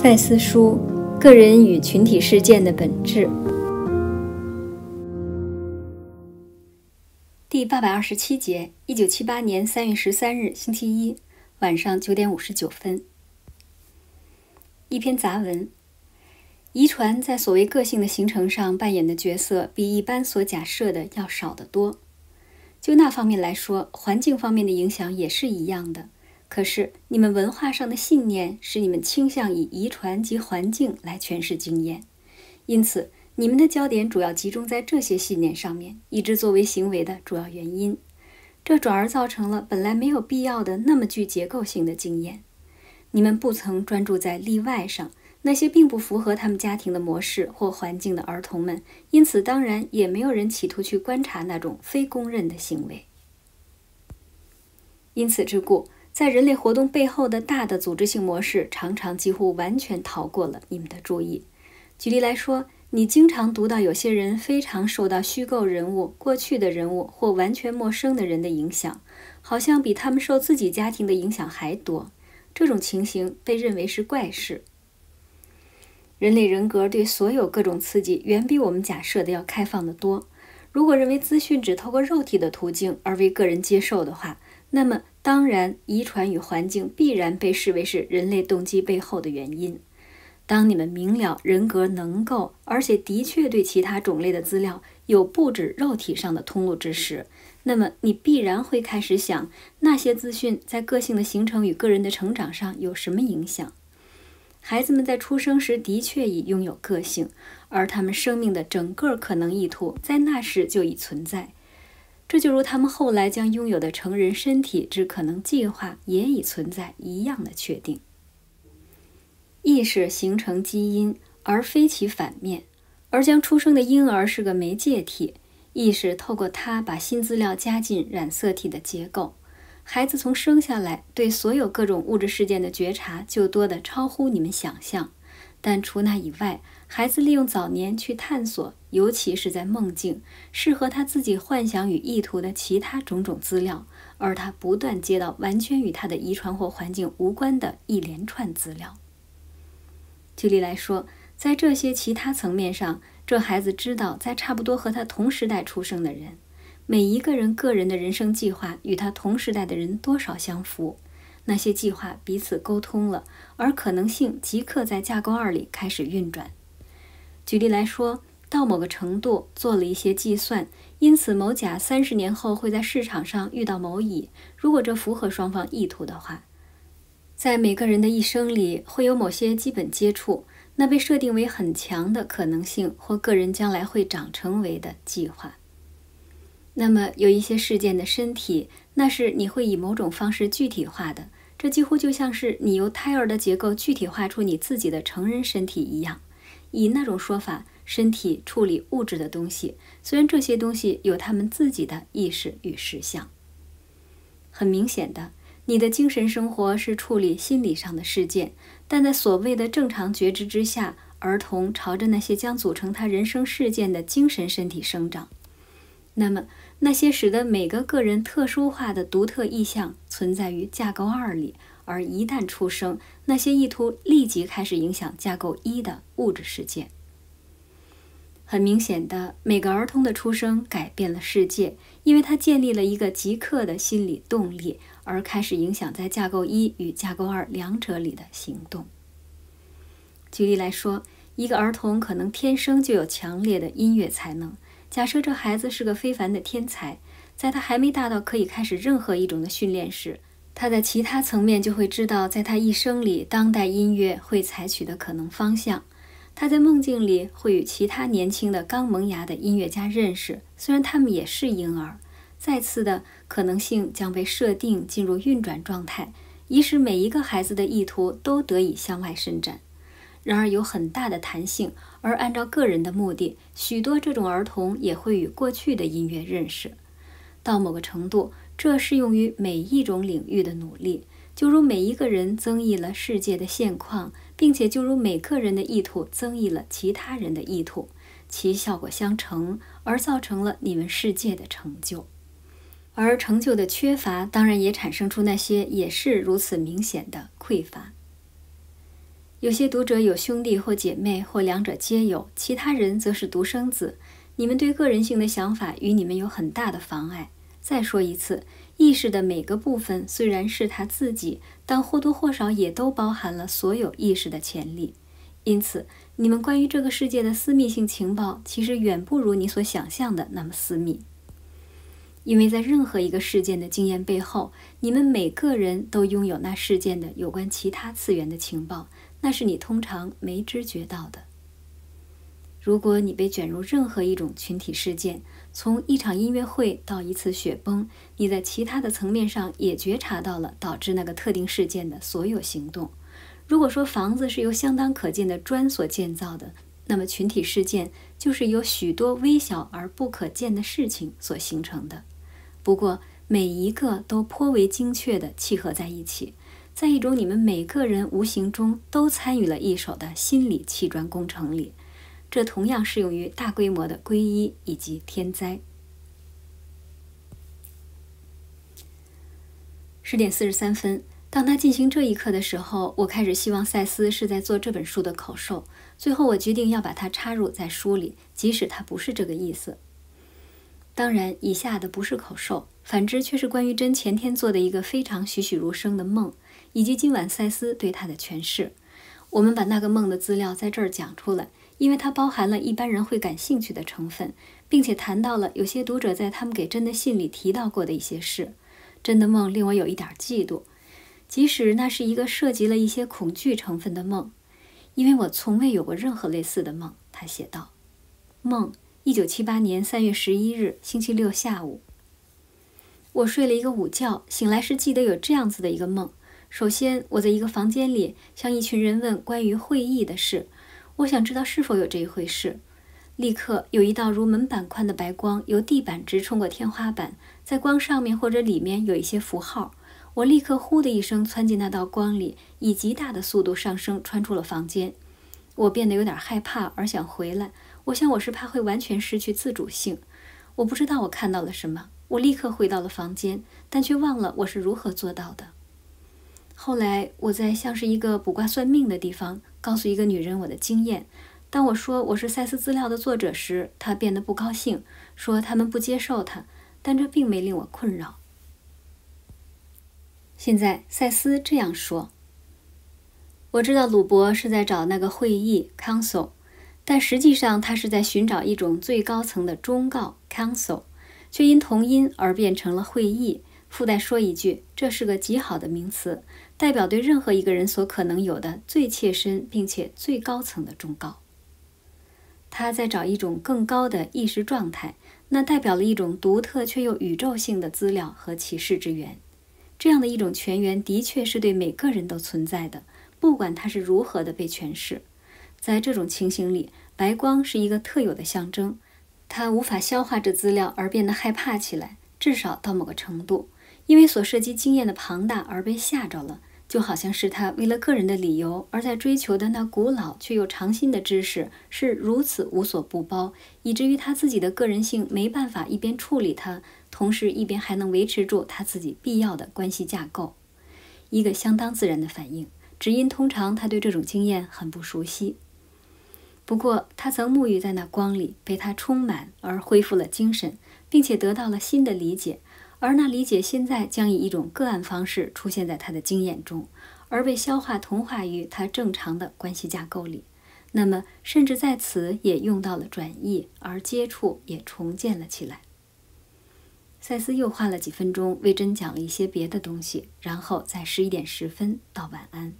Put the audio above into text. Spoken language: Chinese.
赛斯书《个人与群体事件的本质》第八百二十七节，一九七八年三月十三日星期一晚上九点五十九分，一篇杂文：遗传在所谓个性的形成上扮演的角色，比一般所假设的要少得多。就那方面来说，环境方面的影响也是一样的。可是，你们文化上的信念使你们倾向以遗传及环境来诠释经验，因此，你们的焦点主要集中在这些信念上面，以致作为行为的主要原因。这转而造成了本来没有必要的那么具结构性的经验。你们不曾专注在例外上，那些并不符合他们家庭的模式或环境的儿童们，因此，当然也没有人企图去观察那种非公认的行为。因此之故。在人类活动背后的大的组织性模式，常常几乎完全逃过了你们的注意。举例来说，你经常读到有些人非常受到虚构人物、过去的人物或完全陌生的人的影响，好像比他们受自己家庭的影响还多。这种情形被认为是怪事。人类人格对所有各种刺激，远比我们假设的要开放的多。如果认为资讯只透过肉体的途径而为个人接受的话，那么，当然，遗传与环境必然被视为是人类动机背后的原因。当你们明了人格能够，而且的确对其他种类的资料有不止肉体上的通路之时，那么你必然会开始想那些资讯在个性的形成与个人的成长上有什么影响。孩子们在出生时的确已拥有个性，而他们生命的整个可能意图在那时就已存在。这就如他们后来将拥有的成人身体之可能计划也已存在一样的确定。意识形成基因，而非其反面，而将出生的婴儿是个媒介体，意识透过它把新资料加进染色体的结构。孩子从生下来对所有各种物质事件的觉察就多得超乎你们想象，但除那以外。孩子利用早年去探索，尤其是在梦境，适合他自己幻想与意图的其他种种资料，而他不断接到完全与他的遗传或环境无关的一连串资料。举例来说，在这些其他层面上，这孩子知道，在差不多和他同时代出生的人，每一个人个人的人生计划与他同时代的人多少相符，那些计划彼此沟通了，而可能性即刻在架构二里开始运转。举例来说，到某个程度做了一些计算，因此某甲三十年后会在市场上遇到某乙。如果这符合双方意图的话，在每个人的一生里会有某些基本接触，那被设定为很强的可能性或个人将来会长成为的计划。那么有一些事件的身体，那是你会以某种方式具体化的。这几乎就像是你由胎儿的结构具体化出你自己的成人身体一样。以那种说法，身体处理物质的东西，虽然这些东西有他们自己的意识与实相。很明显的，你的精神生活是处理心理上的事件，但在所谓的正常觉知之下，儿童朝着那些将组成他人生事件的精神身体生长。那么，那些使得每个个人特殊化的独特意象，存在于架构二里。而一旦出生，那些意图立即开始影响架构一的物质世界。很明显的，每个儿童的出生改变了世界，因为他建立了一个即刻的心理动力，而开始影响在架构一与架构二两者里的行动。举例来说，一个儿童可能天生就有强烈的音乐才能。假设这孩子是个非凡的天才，在他还没大到可以开始任何一种的训练时。他在其他层面就会知道，在他一生里，当代音乐会采取的可能方向。他在梦境里会与其他年轻的、刚萌芽的音乐家认识，虽然他们也是婴儿。再次的可能性将被设定进入运转状态，以使每一个孩子的意图都得以向外伸展。然而有很大的弹性，而按照个人的目的，许多这种儿童也会与过去的音乐认识。到某个程度。这适用于每一种领域的努力，就如每一个人增益了世界的现况，并且就如每个人的意图增益了其他人的意图，其效果相乘而造成了你们世界的成就。而成就的缺乏，当然也产生出那些也是如此明显的匮乏。有些读者有兄弟或姐妹，或两者皆有；其他人则是独生子。你们对个人性的想法与你们有很大的妨碍。再说一次，意识的每个部分虽然是他自己，但或多或少也都包含了所有意识的潜力。因此，你们关于这个世界的私密性情报，其实远不如你所想象的那么私密。因为在任何一个事件的经验背后，你们每个人都拥有那事件的有关其他次元的情报，那是你通常没知觉到的。如果你被卷入任何一种群体事件，从一场音乐会到一次雪崩，你在其他的层面上也觉察到了导致那个特定事件的所有行动。如果说房子是由相当可见的砖所建造的，那么群体事件就是由许多微小而不可见的事情所形成的，不过每一个都颇为精确地契合在一起，在一种你们每个人无形中都参与了一手的心理砌砖工程里。这同样适用于大规模的皈依以及天灾。十点四十三分，当他进行这一刻的时候，我开始希望赛斯是在做这本书的口授。最后，我决定要把它插入在书里，即使他不是这个意思。当然，以下的不是口授，反之却是关于真前天做的一个非常栩栩如生的梦，以及今晚赛斯对他的诠释。我们把那个梦的资料在这儿讲出来。因为它包含了一般人会感兴趣的成分，并且谈到了有些读者在他们给真的信里提到过的一些事。真的梦令我有一点嫉妒，即使那是一个涉及了一些恐惧成分的梦，因为我从未有过任何类似的梦。他写道：“梦，一九七八年三月十一日星期六下午，我睡了一个午觉，醒来时记得有这样子的一个梦。首先，我在一个房间里向一群人问关于会议的事。”我想知道是否有这一回事，立刻有一道如门板宽的白光由地板直冲过天花板，在光上面或者里面有一些符号。我立刻呼的一声窜进那道光里，以极大的速度上升，穿出了房间。我变得有点害怕，而想回来。我想我是怕会完全失去自主性。我不知道我看到了什么。我立刻回到了房间，但却忘了我是如何做到的。后来我在像是一个卜卦算命的地方。告诉一个女人我的经验。当我说我是赛斯资料的作者时，她变得不高兴，说他们不接受她，但这并没令我困扰。现在赛斯这样说：我知道鲁伯是在找那个会议 council，但实际上他是在寻找一种最高层的忠告 council，却因同音而变成了会议。附带说一句，这是个极好的名词，代表对任何一个人所可能有的最切身并且最高层的忠告。他在找一种更高的意识状态，那代表了一种独特却又宇宙性的资料和启示之源。这样的一种泉源的确是对每个人都存在的，不管它是如何的被诠释。在这种情形里，白光是一个特有的象征，他无法消化这资料而变得害怕起来，至少到某个程度。因为所涉及经验的庞大而被吓着了，就好像是他为了个人的理由而在追求的那古老却又常新的知识是如此无所不包，以至于他自己的个人性没办法一边处理它，同时一边还能维持住他自己必要的关系架构。一个相当自然的反应，只因通常他对这种经验很不熟悉。不过他曾沐浴在那光里，被它充满而恢复了精神，并且得到了新的理解。而那理解现在将以一种个案方式出现在他的经验中，而被消化同化于他正常的关系架构里。那么，甚至在此也用到了转译，而接触也重建了起来。塞斯又花了几分钟，为真讲了一些别的东西，然后在十一点十分道晚安。